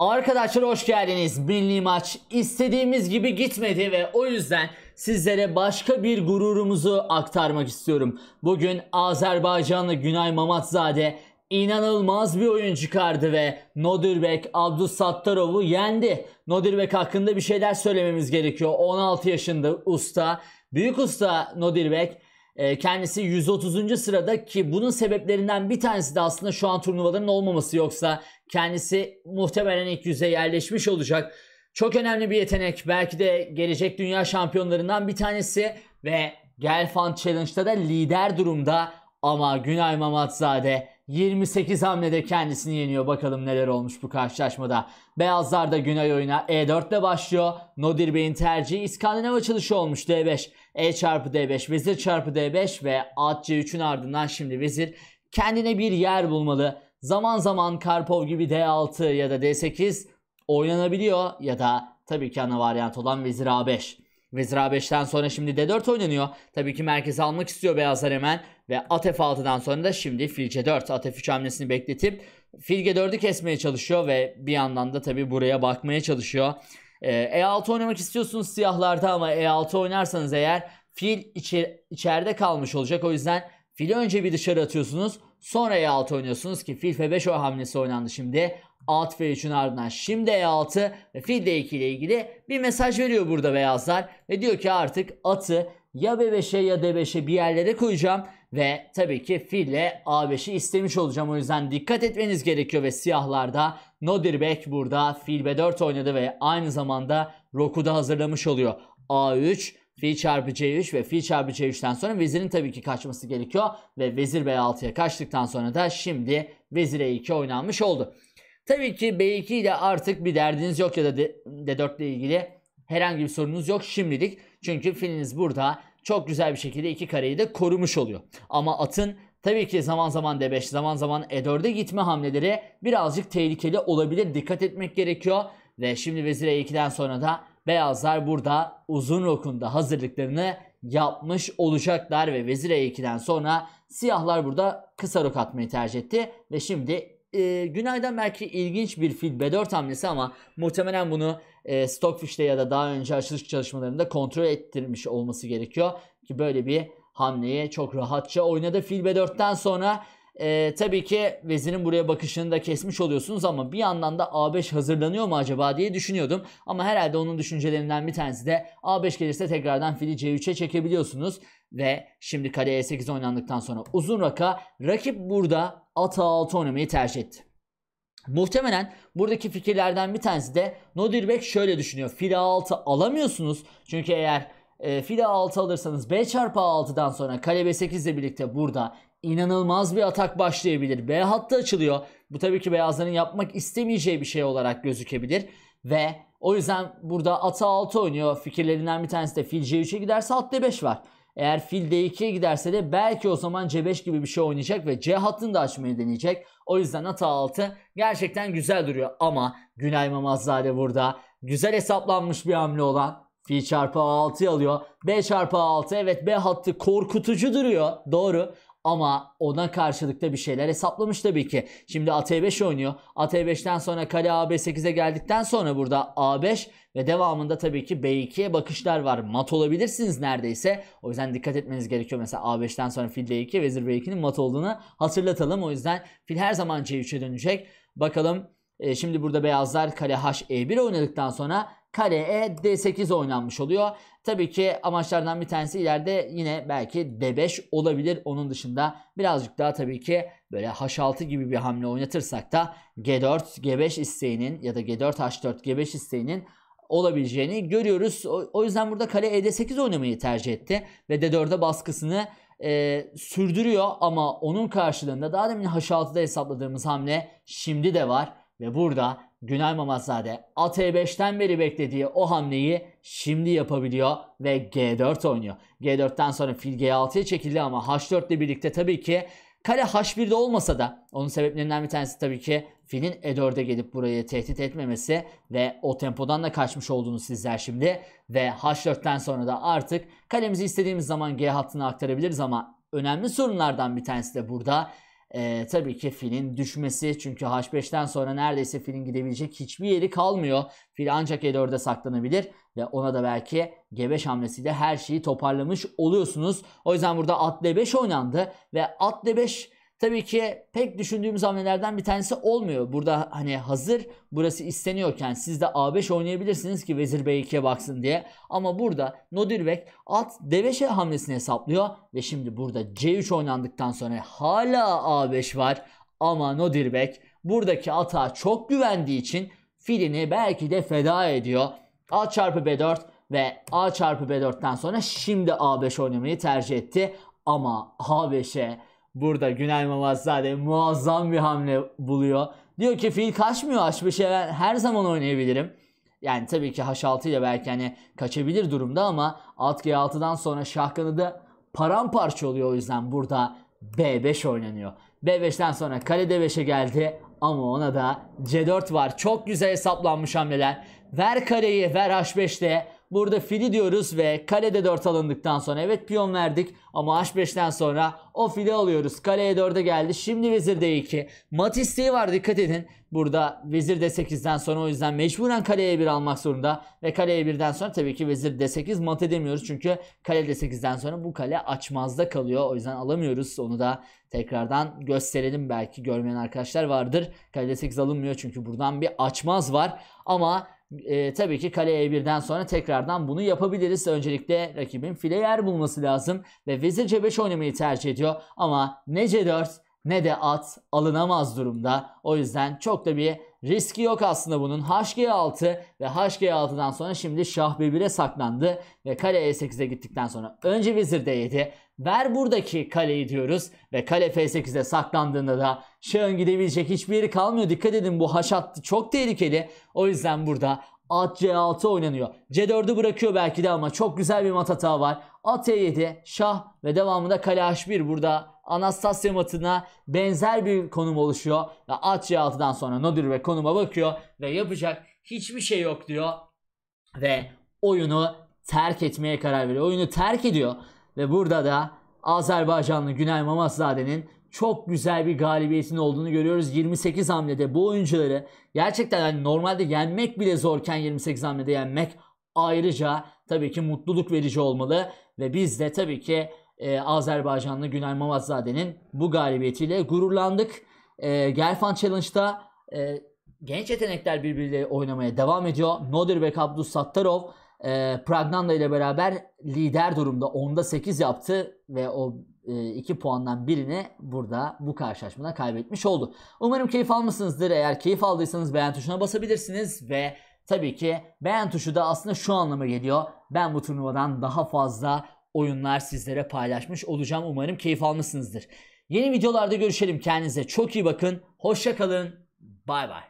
Arkadaşlar hoş geldiniz. Milli maç istediğimiz gibi gitmedi ve o yüzden sizlere başka bir gururumuzu aktarmak istiyorum. Bugün Azerbaycanlı Günay Mamatzade inanılmaz bir oyun çıkardı ve Nodirbek Abdusattarov'u yendi. Nodirbek hakkında bir şeyler söylememiz gerekiyor. 16 yaşında usta, büyük usta Nodirbek ee, kendisi 130. sırada ki bunun sebeplerinden bir tanesi de aslında şu an turnuvaların olmaması yoksa kendisi muhtemelen ilk yüze yerleşmiş olacak. Çok önemli bir yetenek belki de gelecek dünya şampiyonlarından bir tanesi ve Gelfand Challenge'da da lider durumda ama Günay Mamatzade 28 hamlede kendisini yeniyor. Bakalım neler olmuş bu karşılaşmada. Beyazlar da Günay oyuna E4 ile başlıyor. Nodir Bey'in tercihi İskandinav açılışı olmuş D5. E çarpı D5, Vezir çarpı D5 ve At C3'ün ardından şimdi Vezir kendine bir yer bulmalı. Zaman zaman Karpov gibi D6 ya da D8 oynanabiliyor ya da tabii ki ana varyant olan Vezir A5. Vezir A5'ten sonra şimdi D4 oynanıyor. Tabii ki merkeze almak istiyor beyazlar hemen. Ve at F6'dan sonra da şimdi fil C4. At F3 hamlesini bekletip fil G4'ü kesmeye çalışıyor. Ve bir yandan da tabii buraya bakmaya çalışıyor. E6 ee, e oynamak istiyorsunuz siyahlarda ama E6 oynarsanız eğer fil içi, içeride kalmış olacak. O yüzden Fili önce bir dışarı atıyorsunuz. Sonra E6 oynuyorsunuz ki fil F5 o hamlesi oynandı şimdi. Alt F3'ün ardından şimdi E6 ve fil D2 ile ilgili bir mesaj veriyor burada beyazlar. Ve diyor ki artık atı ya B5'e ya D5'e bir yerlere koyacağım. Ve tabii ki fille A5'i istemiş olacağım. O yüzden dikkat etmeniz gerekiyor ve siyahlarda Nodirbek burada fil B4 oynadı ve aynı zamanda Roku'da hazırlamış oluyor. A3 Fi çarpı C3 ve fi çarpı C3'ten sonra vezirin tabii ki kaçması gerekiyor. Ve vezir B6'ya kaçtıktan sonra da şimdi vezir E2 oynanmış oldu. Tabii ki B2 ile artık bir derdiniz yok ya da D4 ile ilgili herhangi bir sorunuz yok şimdilik. Çünkü filiniz burada çok güzel bir şekilde iki kareyi de korumuş oluyor. Ama atın tabii ki zaman zaman D5, zaman zaman E4'e gitme hamleleri birazcık tehlikeli olabilir. Dikkat etmek gerekiyor. Ve şimdi vezir E2'den sonra da Beyazlar burada uzun rokunda hazırlıklarını yapmış olacaklar ve vezir e2'den sonra siyahlar burada kısa rok atmayı tercih etti. Ve şimdi e, Günay'dan belki ilginç bir fil B4 hamlesi ama muhtemelen bunu e, Stockfish'te ya da daha önce açılış çalışmalarında kontrol ettirmiş olması gerekiyor. Ki böyle bir hamleyi çok rahatça oynadı. Fil B4'ten sonra e, tabii ki Vezin'in buraya bakışını da kesmiş oluyorsunuz ama bir yandan da A5 hazırlanıyor mu acaba diye düşünüyordum. Ama herhalde onun düşüncelerinden bir tanesi de A5 gelirse tekrardan fili C3'e çekebiliyorsunuz. Ve şimdi kale E8 oynandıktan sonra uzun raka rakip burada at A6 oynamayı tercih etti. Muhtemelen buradaki fikirlerden bir tanesi de Nodirbek şöyle düşünüyor. Fil A6 alamıyorsunuz. Çünkü eğer e, file 6 alırsanız B çarpı 6'dan sonra kale B8 ile birlikte burada inanılmaz bir atak başlayabilir. B hattı açılıyor. Bu tabii ki beyazların yapmak istemeyeceği bir şey olarak gözükebilir. Ve o yüzden burada ata 6 oynuyor. Fikirlerinden bir tanesi de fil C3'e giderse alt D5 var. Eğer fil D2'ye giderse de belki o zaman C5 gibi bir şey oynayacak ve C hattını da açmayı deneyecek. O yüzden ata 6 gerçekten güzel duruyor. Ama Günay Mamazade burada güzel hesaplanmış bir hamle olan Fil çarpı A6 alıyor. B çarpı A6 evet B hattı korkutucu duruyor. Doğru. Ama ona karşılıkta bir şeyler hesaplamış tabii ki. Şimdi AT5 oynuyor. AT5'ten sonra kale AB8'e geldikten sonra burada A5 ve devamında tabii ki B2'ye bakışlar var. Mat olabilirsiniz neredeyse. O yüzden dikkat etmeniz gerekiyor. Mesela A5'ten sonra fil D2, vezir B2'nin mat olduğunu hatırlatalım. O yüzden fil her zaman C3'e dönecek. Bakalım e, şimdi burada beyazlar kale H E1 oynadıktan sonra kare e d8 oynanmış oluyor. Tabii ki amaçlardan bir tanesi ileride yine belki d5 olabilir. Onun dışında birazcık daha tabii ki böyle h6 gibi bir hamle oynatırsak da g4 g5 isteğinin ya da g4 h4 g5 isteğinin olabileceğini görüyoruz. O, yüzden burada kale ed8 oynamayı tercih etti ve d4'e baskısını e, sürdürüyor ama onun karşılığında daha demin h6'da hesapladığımız hamle şimdi de var ve burada Günay Mamazade AT5'ten beri beklediği o hamleyi şimdi yapabiliyor ve G4 oynuyor. G4'ten sonra fil G6'ya çekildi ama H4 ile birlikte tabii ki kale H1'de olmasa da onun sebeplerinden bir tanesi tabii ki filin E4'e gelip burayı tehdit etmemesi ve o tempodan da kaçmış olduğunu sizler şimdi ve H4'ten sonra da artık kalemizi istediğimiz zaman G hattına aktarabiliriz ama önemli sorunlardan bir tanesi de burada e, tabii ki filin düşmesi. Çünkü H5'ten sonra neredeyse filin gidebilecek hiçbir yeri kalmıyor. Fil ancak E4'e saklanabilir ve ona da belki G5 hamlesiyle her şeyi toparlamış oluyorsunuz. O yüzden burada at D5 oynandı ve at D5 Tabii ki pek düşündüğümüz hamlelerden bir tanesi olmuyor. Burada hani hazır burası isteniyorken siz de A5 oynayabilirsiniz ki Vezir B2'ye baksın diye. Ama burada Nodirbek at D5'e hamlesini hesaplıyor. Ve şimdi burada C3 oynandıktan sonra hala A5 var. Ama Nodirbek buradaki ata çok güvendiği için filini belki de feda ediyor. A çarpı B4 ve A çarpı B4'ten sonra şimdi A5 oynamayı tercih etti. Ama A5'e Burada Günay Mamazade muazzam bir hamle buluyor. Diyor ki fil kaçmıyor H5'e ben her zaman oynayabilirim. Yani tabii ki H6 ile belki hani kaçabilir durumda ama alt G6'dan sonra şahkanı da paramparça oluyor o yüzden burada B5 oynanıyor. B5'ten sonra kale D5'e geldi ama ona da C4 var. Çok güzel hesaplanmış hamleler. Ver kareyi ver H5'te Burada fili diyoruz ve kalede 4 alındıktan sonra evet piyon verdik ama h5'ten sonra o fili alıyoruz. Kaleye 4'e geldi. Şimdi vezir d2. Mat isteği var dikkat edin. Burada vezir d8'den sonra o yüzden mecburen kaleye 1 almak zorunda. Ve kaleye 1'den sonra tabii ki vezir d8 mat edemiyoruz. Çünkü kale d8'den sonra bu kale açmazda kalıyor. O yüzden alamıyoruz. Onu da tekrardan gösterelim belki görmeyen arkadaşlar vardır. Kale d8 alınmıyor çünkü buradan bir açmaz var. Ama e, tabii ki kale e birden sonra tekrardan bunu yapabiliriz. Öncelikle rakibin file yer bulması lazım ve vezir C5 oynamayı tercih ediyor ama ne C4 ne de at alınamaz durumda. O yüzden çok da bir riski yok aslında bunun. HG6 ve HG6'dan sonra şimdi Şah B1'e saklandı ve kale E8'e gittikten sonra önce vizir D7. Ver buradaki kaleyi diyoruz ve kale F8'e saklandığında da Şah'ın gidebilecek hiçbir yeri kalmıyor. Dikkat edin bu haşat çok tehlikeli. O yüzden burada At C6 oynanıyor. C4'ü bırakıyor belki de ama çok güzel bir mat hata var. At E7, Şah ve devamında kale H1 burada Anastasya matına benzer bir konum oluşuyor. Ve at C6'dan sonra Nodir ve konuma bakıyor ve yapacak hiçbir şey yok diyor. Ve oyunu terk etmeye karar veriyor. Oyunu terk ediyor. Ve burada da Azerbaycanlı Günay Mamaszade'nin çok güzel bir galibiyetin olduğunu görüyoruz. 28 hamlede bu oyuncuları gerçekten hani normalde yenmek bile zorken 28 hamlede yenmek ayrıca tabii ki mutluluk verici olmalı. Ve biz de tabii ki e, Azerbaycanlı Günay Mavazzade'nin bu galibiyetiyle gururlandık. E, ee, Gelfan Challenge'da e, genç yetenekler birbiriyle oynamaya devam ediyor. Nodirbek Abdus Sattarov e, Pragnanda ile beraber lider durumda. Onda 8 yaptı ve o 2 e, puandan birini burada bu karşılaşmada kaybetmiş oldu. Umarım keyif almışsınızdır. Eğer keyif aldıysanız beğen tuşuna basabilirsiniz ve tabii ki beğen tuşu da aslında şu anlama geliyor. Ben bu turnuvadan daha fazla oyunlar sizlere paylaşmış olacağım. Umarım keyif almışsınızdır. Yeni videolarda görüşelim. Kendinize çok iyi bakın. Hoşça kalın. Bay bay.